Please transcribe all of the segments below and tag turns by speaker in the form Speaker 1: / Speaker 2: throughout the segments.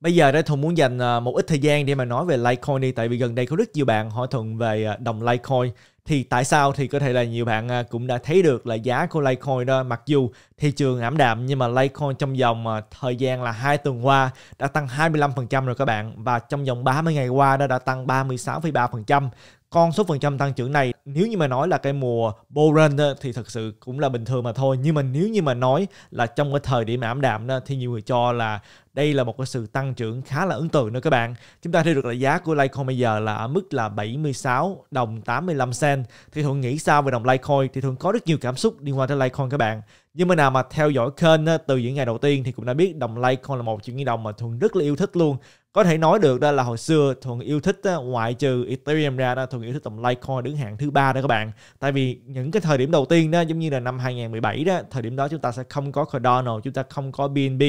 Speaker 1: Bây giờ đây Thuận muốn dành à, một ít thời gian để mà nói về Litecoin đi tại vì gần đây có rất nhiều bạn hỏi Thuận về đồng à, Litecoin thì tại sao thì có thể là nhiều bạn à, cũng đã thấy được là giá của Litecoin đó mặc dù thị trường ảm đạm nhưng mà Litecoin trong vòng thời gian là hai tuần qua đã tăng 25% rồi các bạn và trong vòng 30 ngày qua đó đã tăng 36,3% con số phần trăm tăng trưởng này nếu như mà nói là cái mùa bull Boren thì thật sự cũng là bình thường mà thôi nhưng mà nếu như mà nói là trong cái thời điểm ảm đạm đó, thì nhiều người cho là đây là một cái sự tăng trưởng khá là ấn tượng nữa các bạn. Chúng ta thấy được là giá của Litecoin bây giờ là ở mức là 76 đồng 85 cent. Thì Thuận nghĩ sao về đồng Litecoin thì Thuận có rất nhiều cảm xúc liên quan tới Litecoin các bạn. Nhưng mà nào mà theo dõi kênh từ những ngày đầu tiên thì cũng đã biết đồng Litecoin là một trong những đồng mà Thuận rất là yêu thích luôn có thể nói được đó là hồi xưa thuần yêu thích á, ngoại trừ ethereum ra đó thuần yêu thích dòng litecoin đứng hạng thứ ba đó các bạn tại vì những cái thời điểm đầu tiên đó giống như là năm 2017 đó thời điểm đó chúng ta sẽ không có cardano chúng ta không có bnb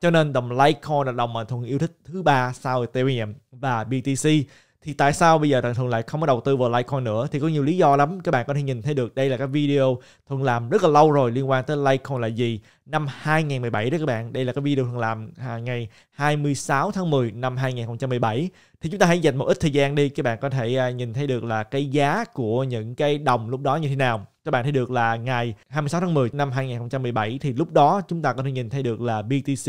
Speaker 1: cho nên đồng litecoin là đồng mà thuần yêu thích thứ ba sau ethereum và btc thì tại sao bây giờ thằng thường lại không có đầu tư vào litecoin nữa thì có nhiều lý do lắm các bạn có thể nhìn thấy được đây là cái video thường làm rất là lâu rồi liên quan tới litecoin là gì năm 2017 đó các bạn đây là cái video thường làm à, ngày 26 tháng 10 năm 2017 thì chúng ta hãy dành một ít thời gian đi các bạn có thể à, nhìn thấy được là cái giá của những cái đồng lúc đó như thế nào các bạn thấy được là ngày 26 tháng 10 năm 2017 thì lúc đó chúng ta có thể nhìn thấy được là BTC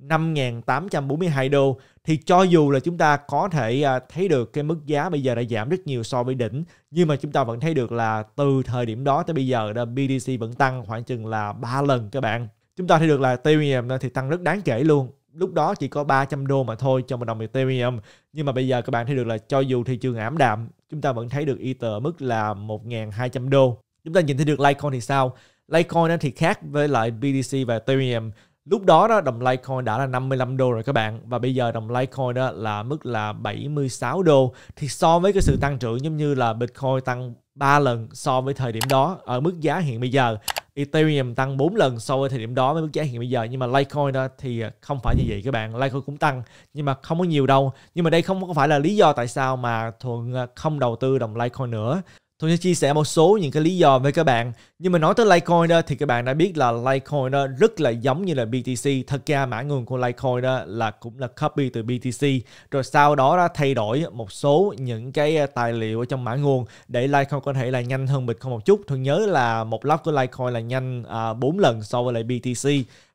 Speaker 1: 5.842 đô thì cho dù là chúng ta có thể à, thấy được cái mức giá bây giờ đã giảm rất nhiều so với đỉnh nhưng mà chúng ta vẫn thấy được là từ thời điểm đó tới bây giờ là BDC vẫn tăng khoảng chừng là 3 lần các bạn. Chúng ta thấy được là Ethereum thì tăng rất đáng kể luôn. Lúc đó chỉ có 300 đô mà thôi cho một đồng Ethereum. Nhưng mà bây giờ các bạn thấy được là cho dù thị trường ảm đạm, chúng ta vẫn thấy được Ether ở mức là 1.200 đô. Chúng ta nhìn thấy được Litecoin thì sao? Litecoin thì khác với lại BDC và Ethereum Lúc đó đó đồng Litecoin đã là 55 đô rồi các bạn và bây giờ đồng Litecoin đó là mức là 76 đô thì so với cái sự tăng trưởng giống như là Bitcoin tăng 3 lần so với thời điểm đó ở mức giá hiện bây giờ Ethereum tăng 4 lần so với thời điểm đó với mức giá hiện bây giờ nhưng mà Litecoin đó thì không phải như vậy các bạn Litecoin cũng tăng nhưng mà không có nhiều đâu nhưng mà đây không có phải là lý do tại sao mà Thuận không đầu tư đồng Litecoin nữa Tôi sẽ chia sẻ một số những cái lý do với các bạn. Nhưng mà nói tới Litecoin đó thì các bạn đã biết là Litecoin đó rất là giống như là BTC. Thật ra mã nguồn của Litecoin đó là cũng là copy từ BTC. Rồi sau đó đã thay đổi một số những cái à, tài liệu ở trong mã nguồn để Litecoin có thể là nhanh hơn Bitcoin một chút. Thường nhớ là một lóc của Litecoin là nhanh à, 4 lần so với lại BTC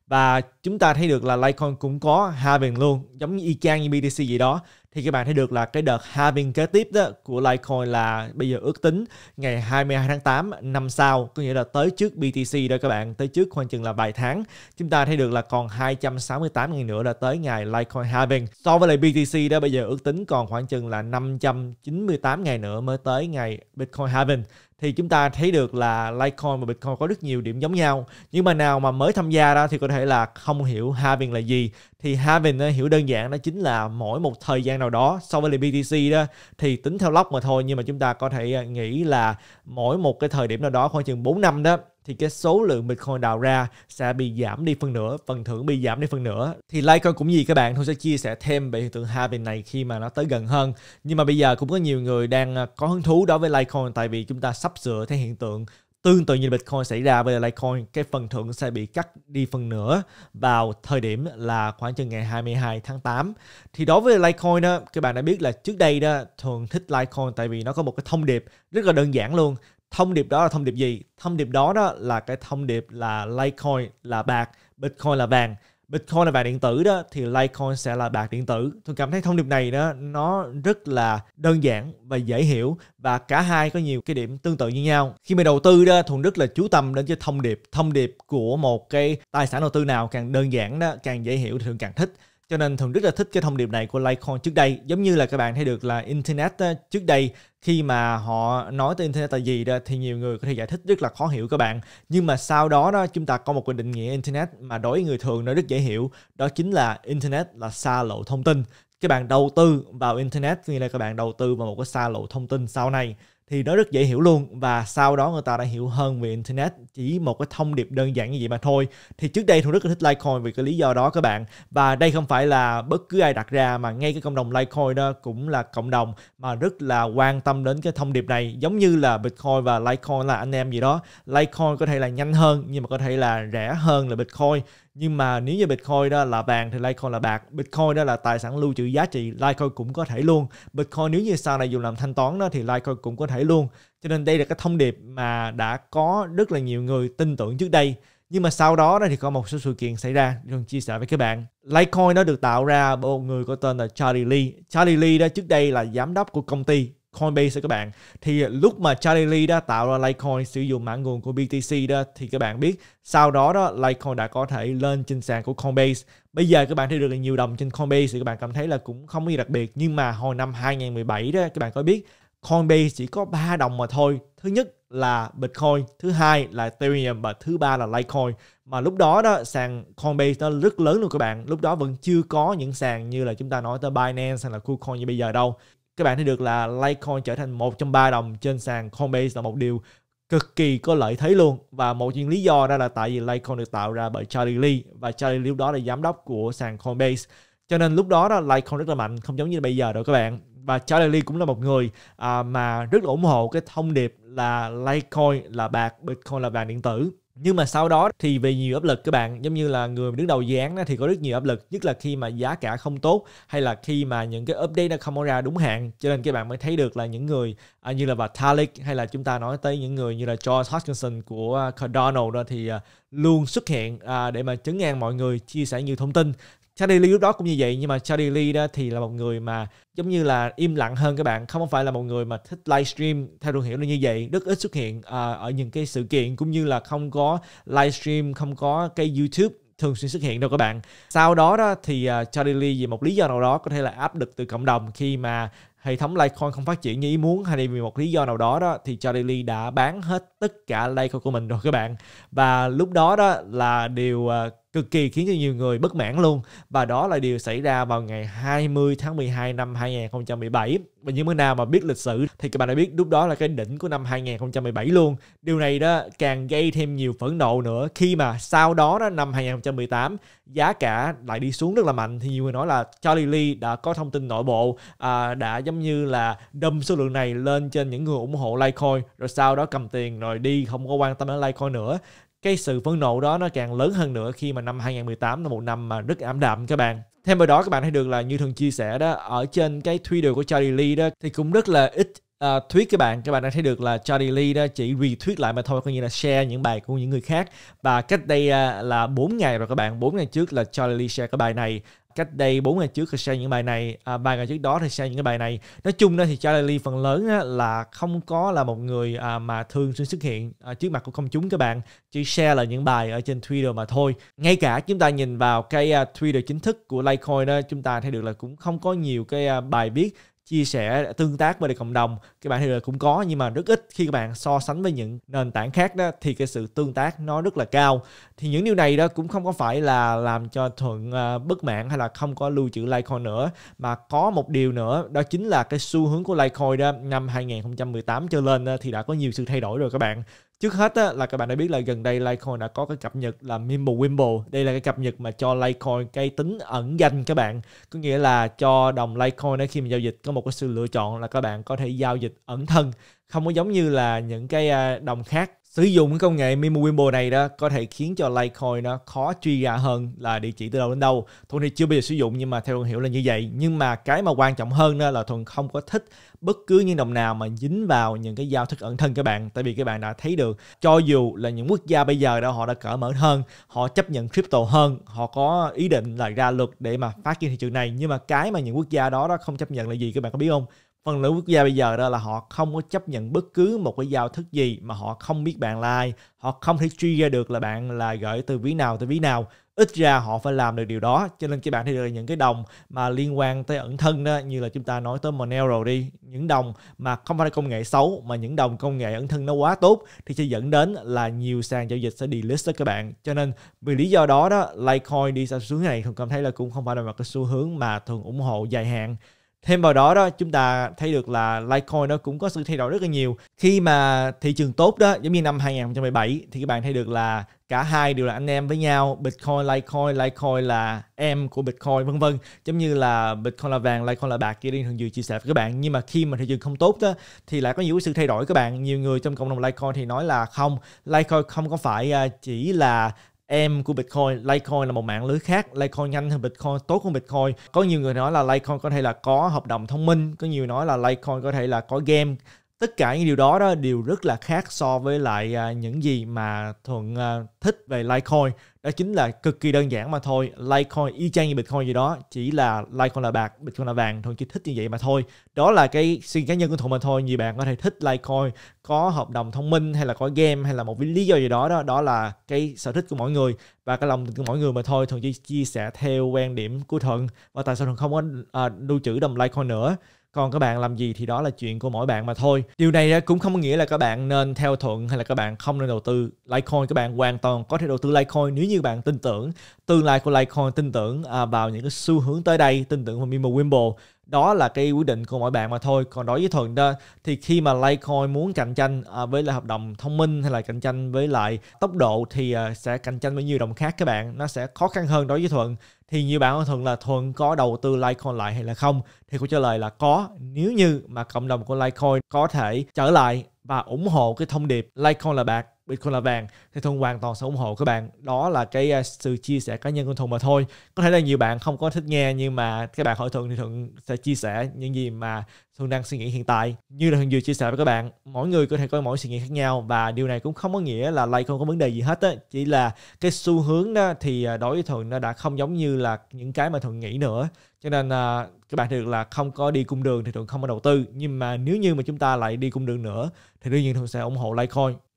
Speaker 1: và chúng ta thấy được là Litecoin cũng có halving luôn giống như y chang như BTC gì đó thì các bạn thấy được là cái đợt halving kế tiếp đó của Litecoin là bây giờ ước tính ngày 22 tháng 8 năm sau có nghĩa là tới trước BTC đó các bạn tới trước khoảng chừng là vài tháng chúng ta thấy được là còn 268 ngày nữa là tới ngày Litecoin halving so với lại BTC đó bây giờ ước tính còn khoảng chừng là 598 ngày nữa mới tới ngày Bitcoin halving thì chúng ta thấy được là Litecoin và Bitcoin có rất nhiều điểm giống nhau. Nhưng mà nào mà mới tham gia đó thì có thể là không hiểu halving là gì thì having hiểu đơn giản đó chính là mỗi một thời gian nào đó so với lại BTC đó thì tính theo lock mà thôi nhưng mà chúng ta có thể à, nghĩ là mỗi một cái thời điểm nào đó khoảng chừng 4 năm đó thì cái số lượng Bitcoin đào ra sẽ bị giảm đi phần nửa, phần thưởng bị giảm đi phần nửa. Thì Litecoin cũng gì các bạn, tôi sẽ chia sẻ thêm về hiện tượng halving này khi mà nó tới gần hơn. Nhưng mà bây giờ cũng có nhiều người đang à, có hứng thú đối với Litecoin tại vì chúng ta sắp sửa thấy hiện tượng tương tự như Bitcoin xảy ra với Litecoin, cái phần thưởng sẽ bị cắt đi phần nửa vào thời điểm là khoảng chừng ngày 22 tháng 8. Thì đối với Litecoin đó, các bạn đã biết là trước đây đó thường thích Litecoin tại vì nó có một cái thông điệp rất là đơn giản luôn. Thông điệp đó là thông điệp gì? Thông điệp đó đó là cái thông điệp là Litecoin là bạc, Bitcoin là vàng Bitcoin là vàng điện tử đó thì Litecoin sẽ là bạc điện tử. Tôi cảm thấy thông điệp này đó nó rất là đơn giản và dễ hiểu và cả hai có nhiều cái điểm tương tự như nhau. Khi mà đầu tư đó Thuần rất là chú tâm đến cái thông điệp, thông điệp của một cái tài sản đầu tư nào càng đơn giản đó, càng dễ hiểu thì thường càng thích cho nên thường rất là thích cái thông điệp này của Litecoin trước đây giống như là các bạn thấy được là internet ờ, trước đây khi mà họ nói tới internet là gì đó thì nhiều người có thể giải thích rất là khó hiểu các bạn nhưng mà sau đó đó chúng ta có một cái định nghĩa internet mà đối với người thường nó rất dễ hiểu đó chính là internet là xa lộ thông tin các bạn đầu tư vào internet nghĩa là các bạn đầu tư vào một cái xa lộ thông tin sau này thì nó rất dễ hiểu luôn và sau đó người ta đã hiểu hơn về internet chỉ một cái thông điệp đơn giản như vậy mà thôi thì trước đây tôi rất là thích litecoin vì cái lý do đó các bạn và đây không phải là bất cứ ai đặt ra mà ngay cái cộng đồng litecoin đó cũng là cộng đồng mà rất là quan tâm đến cái thông điệp này giống như là bitcoin và litecoin là anh em gì đó litecoin có thể là nhanh hơn nhưng mà có thể là rẻ hơn là bitcoin nhưng mà nếu như Bitcoin đó là vàng thì Litecoin là bạc Bitcoin đó là tài sản lưu trữ giá trị Litecoin cũng có thể luôn Bitcoin nếu như sau này dùng làm thanh toán đó thì Litecoin cũng có thể thể luôn cho nên đây là cái thông điệp mà đã có rất là nhiều người tin tưởng trước đây nhưng mà sau đó thì có một số sự kiện xảy ra John chia sẻ với các bạn Litecoin nó được tạo ra bởi một người có tên là Charlie Lee Charlie Lee đó trước đây là giám đốc của công ty Coinbase các bạn thì lúc mà Charlie Lee đã tạo ra Litecoin sử dụng mã nguồn của BTC đó thì các bạn biết sau đó đó Litecoin đã có thể lên trên sàn của Coinbase bây giờ các bạn thấy được là nhiều đồng trên Coinbase thì các bạn cảm thấy là cũng không có gì đặc biệt nhưng mà hồi năm 2017 đó các bạn có biết Coinbase chỉ có 3 đồng mà thôi. Thứ nhất là Bitcoin, thứ hai là Ethereum và thứ ba là Litecoin. Mà lúc đó đó sàn Coinbase nó rất lớn luôn các bạn. Lúc đó vẫn chưa có những sàn như là chúng ta nói tới Binance hay là KuCoin như bây giờ đâu. Các bạn thấy được là Litecoin trở thành một trong ba đồng trên sàn Coinbase là một điều cực kỳ có lợi thế luôn và một chuyện lý do đó là tại vì Litecoin được tạo ra bởi Charlie Lee và Charlie Lee lúc đó là giám đốc của sàn Coinbase cho nên lúc đó đó Litecoin rất là mạnh không giống như bây giờ đâu các bạn và Charlie Lee cũng là một người à, mà rất là ủng hộ cái thông điệp là Litecoin là bạc, Bitcoin là vàng điện tử nhưng mà sau đó thì về nhiều áp lực các bạn giống như là người đứng đầu dán thì có rất nhiều áp lực nhất là khi mà giá cả không tốt hay là khi mà những cái update nó không có ra đúng hạn cho nên các bạn mới thấy được là những người à, như là bà Vitalik hay là chúng ta nói tới những người như là George Hutchinson của Cardano đó thì à, luôn xuất hiện à, để mà chấn an mọi người chia sẻ nhiều thông tin Charlie Lee lúc đó cũng như vậy nhưng mà Charlie Lee đó thì là một người mà giống như là im lặng hơn các bạn không phải là một người mà thích livestream theo đường hiểu là như vậy rất ít xuất hiện uh, ở những cái sự kiện cũng như là không có livestream không có cái YouTube thường xuyên xuất hiện đâu các bạn. Sau đó đó thì uh, Charlie Lee vì một lý do nào đó có thể là áp lực từ cộng đồng khi mà hệ thống Litecoin không phát triển như ý muốn hay vì một lý do nào đó đó thì Charlie Lee đã bán hết tất cả Litecoin của mình rồi các bạn. Và lúc đó đó là điều uh, cực kỳ khiến cho nhiều người bất mãn luôn và đó là điều xảy ra vào ngày 20 tháng 12 năm 2017 và những người nào mà biết lịch sử thì các bạn đã biết lúc đó là cái đỉnh của năm 2017 luôn điều này đó càng gây thêm nhiều phẫn nộ nữa khi mà sau đó đó năm 2018 giá cả lại đi xuống rất là mạnh thì nhiều người nói là Charlie Lee đã có thông tin nội bộ à, đã giống như là đâm số lượng này lên trên những người ủng hộ Litecoin rồi sau đó cầm tiền rồi đi không có quan tâm đến Litecoin nữa cái sự phẫn nộ đó nó càng lớn hơn nữa khi mà năm 2018 là một năm mà rất ảm đạm các bạn. Thêm vào đó các bạn thấy được là như thường chia sẻ đó ở trên cái Twitter của Charlie Lee đó thì cũng rất là ít uh, tweet các bạn các bạn đã thấy được là Charlie Lee đó chỉ retweet lại mà thôi coi như là share những bài của những người khác và cách đây uh, là 4 ngày rồi các bạn 4 ngày trước là Charlie Lee share cái bài này cách đây 4 ngày trước thì share những bài này à, vài ngày trước đó thì share những cái bài này nói chung đó thì Charlie Lee phần lớn á, là không có là một người à, mà thường xuyên xuất hiện à, trước mặt của công chúng các bạn chỉ share là những bài ở trên Twitter mà thôi ngay cả chúng ta nhìn vào cái à, Twitter chính thức của Litecoin đó chúng ta thấy được là cũng không có nhiều cái à, bài viết chia sẻ tương tác với cộng đồng các bạn thì cũng có nhưng mà rất ít khi các bạn so sánh với những nền tảng khác đó thì cái sự tương tác nó rất là cao thì những điều này đó cũng không có phải là làm cho thuận ờ, bất mãn hay là không có lưu trữ Litecoin nữa mà có một điều nữa đó chính là cái xu hướng của Litecoin đó năm 2018 trở lên đó, thì đã có nhiều sự thay đổi rồi các bạn trước hết á, là các bạn đã biết là gần đây Litecoin đã có cái cập nhật là Mimblewimble đây là cái cập nhật mà cho Litecoin cái tính ẩn danh các bạn có nghĩa là cho đồng Litecoin khi mà giao dịch có một cái sự lựa chọn là các bạn có thể giao dịch ẩn thân không có giống như là những cái à, đồng khác sử dụng công nghệ Mimo này đó có thể khiến cho Litecoin nó khó truy ra hơn là địa chỉ từ đâu đến đâu. Thuận thì chưa bao giờ sử dụng nhưng mà theo Thuận hiểu là như vậy. Nhưng mà cái mà quan trọng hơn đó là Thuận không có thích bất cứ những đồng nào mà dính vào những cái giao thức ẩn thân các bạn. Tại vì các bạn đã thấy được cho dù là những quốc gia bây giờ đó họ đã cởi mở hơn, họ chấp nhận crypto hơn, họ có ý định là ra luật để mà phát triển thị trường này. Nhưng mà cái mà những quốc gia đó đó không chấp nhận là gì các bạn có biết không? phần lớn quốc gia bây giờ đó là họ không có chấp nhận bất cứ một cái giao thức gì mà họ không biết bạn là ai họ không thể truy ra được là bạn là gửi từ ví nào từ ví nào ít ra họ phải làm được điều đó cho nên các bạn thấy được những cái đồng mà liên quan tới ẩn thân đó như là chúng ta nói tới Monero đi những đồng mà không phải công nghệ xấu mà những đồng công nghệ ẩn thân nó quá tốt thì sẽ dẫn đến là nhiều sàn giao dịch sẽ delist đó các bạn cho nên vì lý do đó đó Litecoin đi sang xuống này không cảm thấy là cũng không phải là một cái xu hướng mà thường ủng hộ dài hạn Thêm vào đó đó chúng ta thấy được là Litecoin nó cũng có sự thay đổi rất là nhiều. Khi mà thị trường tốt đó, giống như năm 2017 thì các bạn thấy được là cả hai đều là anh em với nhau, Bitcoin, Litecoin, Litecoin là em của Bitcoin vân vân. Giống như là Bitcoin là vàng, Litecoin là bạc kia đi thường vừa chia sẻ với các bạn. Nhưng mà khi mà thị trường không tốt đó thì lại có nhiều sự thay đổi các bạn. Nhiều người trong cộng đồng Litecoin thì nói là không, Litecoin không có phải à, chỉ là em của Bitcoin, Litecoin là một mạng lưới khác, Litecoin nhanh hơn Bitcoin, tốt hơn Bitcoin. Có nhiều người nói là Litecoin có thể là có hợp đồng thông minh, có nhiều nói là Litecoin có thể là có game, tất cả những điều đó đó đều rất là khác so với lại à, những gì mà thuận à, thích về litecoin đó chính là cực kỳ đơn giản mà thôi litecoin y chang như bitcoin gì đó chỉ là litecoin là bạc bitcoin là vàng thuận chỉ thích như vậy mà thôi đó là cái suy cá nhân của thuận mà thôi nhiều bạn có thể thích litecoin có hợp đồng thông minh hay là có game hay là một lý do gì đó đó đó là cái sở thích của mỗi người và cái lòng của mỗi người mà thôi thuận chỉ chia sẻ theo quan điểm của thuận và tại sao thuận không có à, lưu trữ đồng litecoin nữa còn các bạn làm gì thì đó là chuyện của mỗi bạn mà thôi điều này à, cũng không có nghĩa là các bạn nên theo thuận hay là các bạn không nên đầu tư litecoin các bạn hoàn toàn có thể đầu tư litecoin nếu như bạn tin tưởng tương lai của litecoin tin tưởng à, vào những cái xu hướng tới đây tin tưởng vào mimo wimble đó là cái quyết định của mỗi bạn mà thôi còn đối với thuận đó thì khi mà litecoin muốn cạnh tranh à, với lại hợp đồng thông minh hay là cạnh tranh với lại tốc độ thì à, sẽ cạnh tranh với nhiều đồng khác các bạn nó sẽ khó khăn hơn đối với thuận thì nhiều bạn hỏi thuận là thuận có đầu tư litecoin lại hay là không thì câu trả lời là có nếu như mà cộng đồng của litecoin có thể trở lại và ủng hộ cái thông điệp litecoin là bạc Bitcoin là vàng thì Thuần hoàn toàn sẽ ủng hộ các bạn. Đó là cái à, sự chia sẻ cá nhân của Thuần mà thôi. Có thể là nhiều bạn không có thích nghe nhưng mà các bạn hỏi Thuần thì Thuần sẽ chia sẻ những gì mà Thuần đang suy nghĩ hiện tại. Như là Thuần vừa chia sẻ với các bạn, mỗi người có thể có mỗi suy nghĩ khác nhau và điều này cũng không có nghĩa là like không có vấn đề gì hết. Á. Chỉ là cái xu hướng đó thì à, đối với Thuần nó đã không giống như là những cái mà Thuần nghĩ nữa cho nên à, các bạn được là không có đi cung đường thì thường không có đầu tư nhưng mà nếu như mà chúng ta lại đi cung đường nữa thì đương nhiên thường sẽ ủng hộ Litecoin